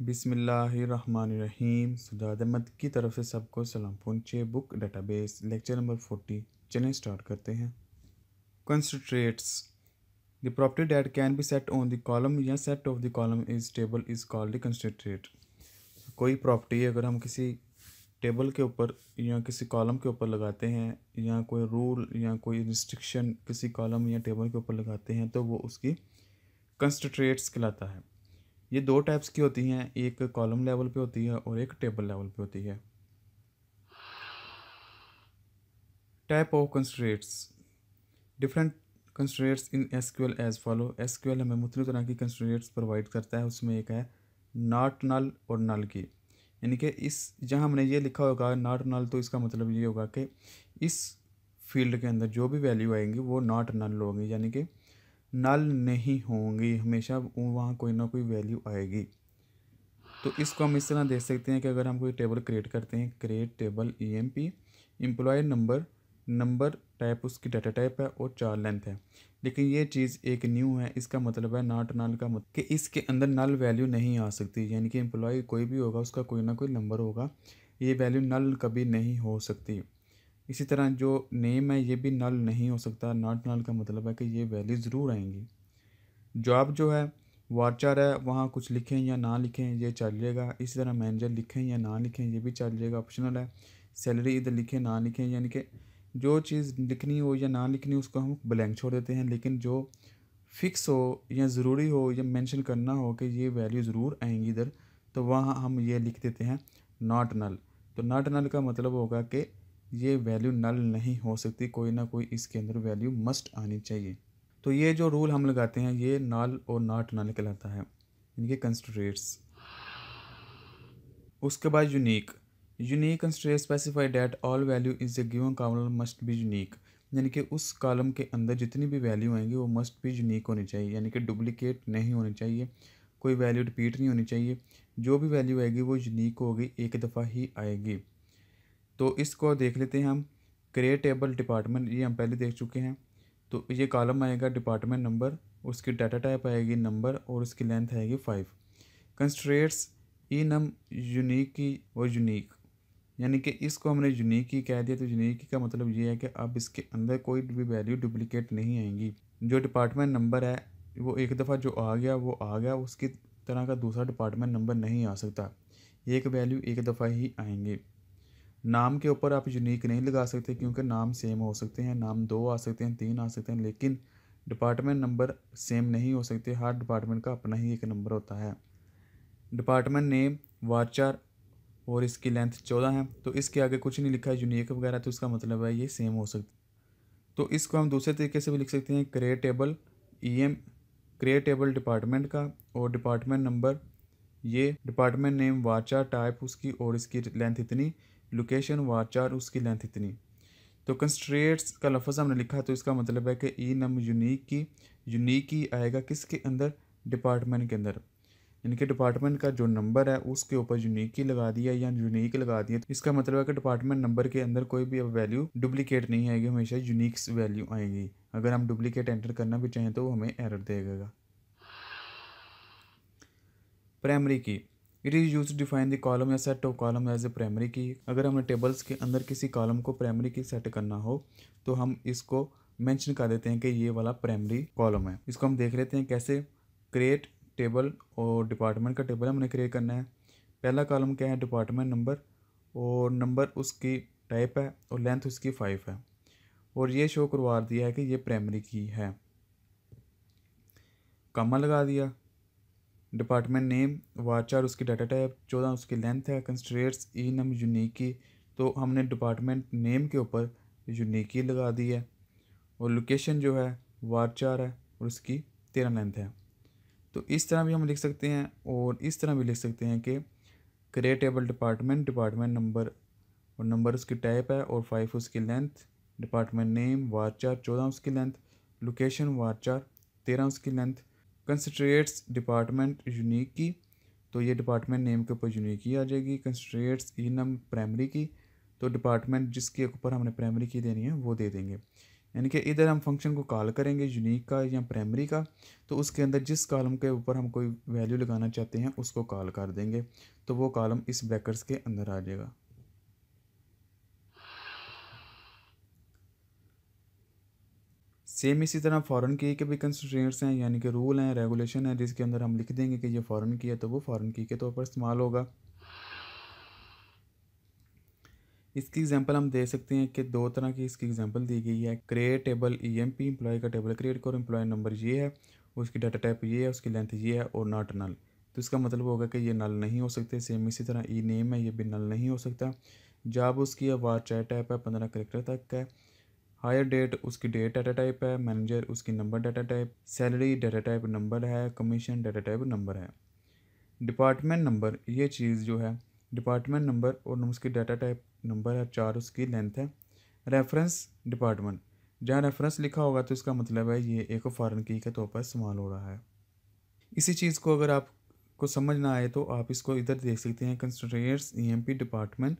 बिसमीम सुदाद अहमद की तरफ से सबको सलाम पहुँचे book base lecture number forty चलें स्टार्ट करते हैं constraints the property that can be set on the column या set of the column is table is called constraint कोई प्रॉपर्टी अगर हम किसी टेबल के ऊपर या किसी कॉलम के ऊपर लगाते हैं या कोई रूल या कोई रिस्ट्रिक्शन किसी कॉलम या टेबल के ऊपर लगाते हैं तो वो उसकी कंसट्रेट्स कहलाता है ये दो टाइप्स की होती हैं एक कॉलम लेवल पे होती है और एक टेबल लेवल पे होती है type of constraints different constraints in S Q L as follow S Q L हमें मुख्तु तरह की कंस्ट्रेट्स प्रोवाइड करता है उसमें एक है नॉट नल और नल की यानी कि इस जहाँ हमने ये लिखा होगा नॉट नल तो इसका मतलब ये होगा कि इस फील्ड के अंदर जो भी वैल्यू आएंगी वो नॉट नल होगी यानी कि नल नहीं होंगी हमेशा वहाँ कोई ना कोई वैल्यू आएगी तो इसको हम इस तरह देख सकते हैं कि अगर हम कोई टेबल क्रिएट करते हैं create table E M P employ number number type उसकी डाटा टाइप है और चार लेंथ है लेकिन ये चीज़ एक न्यू है इसका मतलब है नॉट नल का मतलब कि इसके अंदर नल वैल्यू नहीं आ सकती यानी कि एम्प्लॉय कोई भी होगा उसका कोई ना कोई नंबर होगा ये वैल्यू नल कभी नहीं हो सकती इसी तरह जो नेम है ये भी नल नहीं हो सकता नॉट नल का मतलब है कि ये वैल्यू ज़रूर आएंगी जॉब जो है वार्चर है वहाँ कुछ लिखें या ना लिखें ये चलिएगा इसी तरह मैनेजर लिखें या ना लिखें ये भी चलिएगा ऑप्शनल है सैलरी इधर लिखें ना लिखें यानी कि जो चीज़ लिखनी हो या ना लिखनी उसको हम ब्लैंक छोड़ देते हैं लेकिन जो फिक्स हो या ज़रूरी हो या मेंशन करना हो कि ये वैल्यू ज़रूर आएंगी इधर तो वहाँ हम ये लिख देते हैं नॉट नल तो नॉट नल का मतलब होगा कि ये वैल्यू नल नहीं हो सकती कोई ना कोई इसके अंदर वैल्यू मस्ट आनी चाहिए तो ये जो रूल हम लगाते हैं ये नल और नॉट नल कहलाता है इनके कंस्ट्रेट्स उसके बाद unique unique constraint specified that all value is a given column must be unique यानी कि उस कॉलम के अंदर जितनी भी वैल्यू आएंगी वो मस्ट बी यूनिक होनी चाहिए यानी कि डुप्लिकेट नहीं होनी चाहिए कोई वैल्यू रिपीट नहीं होनी चाहिए जो भी वैल्यू आएगी वो यूनिक होगी एक दफ़ा ही आएगी तो इसको देख लेते हैं हम क्रिएटेबल डिपार्टमेंट ये हम पहले देख चुके हैं तो ये कॉलम आएगा डिपार्टमेंट नंबर उसकी डाटा टाइप आएगी नंबर और उसकी लेंथ आएगी five constraints E name unique और यूनिक यानी कि इसको हमने यूनिक ही कह दिया तो यूनिक का मतलब ये है कि अब इसके अंदर कोई भी वैल्यू डुप्लिकेट नहीं आएंगी जो डिपार्टमेंट नंबर है वो एक दफ़ा जो आ गया वो आ गया उसकी तरह का दूसरा डिपार्टमेंट नंबर नहीं आ सकता एक वैल्यू एक दफ़ा ही आएंगे नाम के ऊपर आप यूनिक नहीं लगा सकते क्योंकि नाम सेम हो सकते हैं नाम दो आ सकते हैं तीन आ सकते हैं लेकिन डिपार्टमेंट नंबर सेम नहीं हो सकते हर डिपार्टमेंट का अपना ही एक नंबर होता है डिपार्टमेंट नेम वाचार और इसकी लेंथ चौदह है तो इसके आगे कुछ नहीं लिखा है यूनिक वगैरह तो इसका मतलब है ये सेम हो सकता तो इसको हम दूसरे तरीके से भी लिख सकते हैं create table E M table department का और डिपार्टमेंट नंबर ये डिपार्टमेंट नेम वाचार टाइप उसकी और इसकी लेंथ इतनी लोकेशन वाचा चार उसकी लेंथ इतनी तो कंस्ट्रेट्स का लफज हमने लिखा तो इसका मतलब है कि ई e नम यूनिक की यूनिक ही आएगा किसके अंदर डिपार्टमेंट के अंदर यानी कि डिपार्टमेंट का जो नंबर है उसके ऊपर यूनिक ही लगा दिया या यूनिक लगा दिया तो इसका मतलब है कि डिपार्टमेंट नंबर के अंदर कोई भी वैल्यू डुप्लीकेट नहीं आएगी हमेशा यूनिक वैल्यू आएगी अगर हम डुप्लीकेट एंटर करना भी चाहें तो वो हमें एरर देगा primary key it is use to define the column या set of column as a primary key अगर हमें टेबल्स के अंदर किसी कॉलम को प्राइमरी की सेट करना हो तो हम इसको मैंशन कर देते हैं कि ये वाला प्राइमरी कॉलम है इसको हम देख लेते हैं कैसे क्रिएट टेबल और डिपार्टमेंट का टेबल हमने क्रिएट करना है पहला कॉलम क्या है डिपार्टमेंट नंबर और नंबर उसकी टाइप है और लेंथ उसकी फाइव है और ये शो करवा दिया है कि ये प्राइमरी की है कमा लगा दिया डिपार्टमेंट नेम वाचार उसकी डाटा टाइप चौदह उसकी लेंथ है कंस्ट्रेट्स ई नम यूनिकी तो हमने डिपार्टमेंट नेम के ऊपर यूनिकी लगा दी है और लोकेशन जो है वाचार है और उसकी तेरह लेंथ है तो इस तरह भी हम लिख सकते हैं और इस तरह भी लिख सकते हैं कि क्रिएटेबल डिपार्टमेंट डिपार्टमेंट नंबर और नंबर उसकी टाइप है और फाइव उसकी लेंथ डिपार्टमेंट नेम चार चौदह उसकी लेंथ लोकेशन चार तेरह उसकी लेंथ कंसट्रेट्स डिपार्टमेंट यूनिक की तो ये डिपार्टमेंट नेम के ऊपर यूनिक ही आ जाएगी कंसट्रेट्स ई नम प्राइमरी की तो डिपार्टमेंट जिसके ऊपर हमने प्राइमरी की देनी है वो दे देंगे यानी कि इधर हम फंक्शन को कॉल करेंगे यूनिक का या प्राइमरी का तो उसके अंदर जिस कॉलम के ऊपर हम कोई वैल्यू लगाना चाहते हैं उसको कॉल कर देंगे तो वो कॉलम इस ब्रैकेट्स के अंदर आ जाएगा सेम इसी तरह फॉरेन की के भी कंस्ट्रेंट्स हैं यानी कि रूल हैं रेगुलेशन है जिसके अंदर हम लिख देंगे कि ये फ़ॉरन की है तो वो फ़ॉरन की के तौर तो पर इस्तेमाल होगा इसकी एग्जांपल हम दे सकते हैं कि दो तरह की इसकी एग्जांपल दी गई है create table E M P employ का टेबल क्रिएट करो एम्प्लॉय नंबर ये है उसकी डाटा टाइप ये है उसकी लेंथ ये है और नॉट नल तो इसका मतलब होगा कि ये नल नहीं हो सकते सेम इसी तरह ई e नेम है ये भी नल नहीं हो सकता जब उसकी है वार चार टाइप है पंद्रह करेक्टर तक का है हायर डेट उसकी डेट डाटा टाइप है मैनेजर उसकी number data type salary data type number है कमीशन डाटा टाइप नंबर है डिपार्टमेंट नंबर ये चीज़ जो है डिपार्टमेंट नंबर और उसकी डाटा टाइप नंबर है चार उसकी लेंथ है रेफरेंस डिपार्टमेंट जहाँ रेफरेंस लिखा होगा तो इसका मतलब है ये एक फॉरन की के तौर पर इस्तेमाल हो रहा है इसी चीज़ को अगर आपको समझ ना आए तो आप इसको इधर देख सकते हैं constraints E e M P department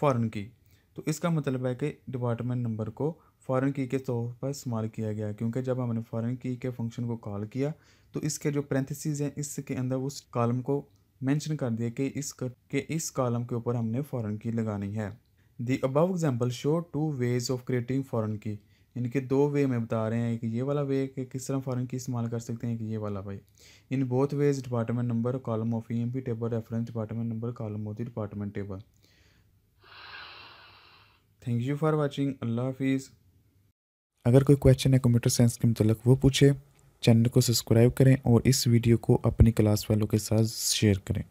foreign key तो इसका मतलब है कि डिपार्टमेंट नंबर को फॉरेन की के तौर पर इस्तेमाल किया गया क्योंकि जब हमने फॉरेन की के फंक्शन को कॉल किया तो इसके जो प्रेंथिसीज हैं इसके अंदर उस कॉलम को मेंशन कर दिया कि इस के इस कॉलम के ऊपर हमने फॉरेन की लगानी है the above example show two ways of creating foreign key इनके दो वे में बता रहे हैं कि ये वाला वे कि किस तरह फॉरन की इस्तेमाल कर सकते हैं कि ये वाला भाई in both ways department number column of E M P table reference department number column of the department table thank you for watching अल्लाह हाफिज़ अगर कोई क्वेश्चन है कंप्यूटर साइंस के मतलब वो पूछे चैनल को सब्सक्राइब करें और इस वीडियो को अपनी क्लास वालों के साथ शेयर करें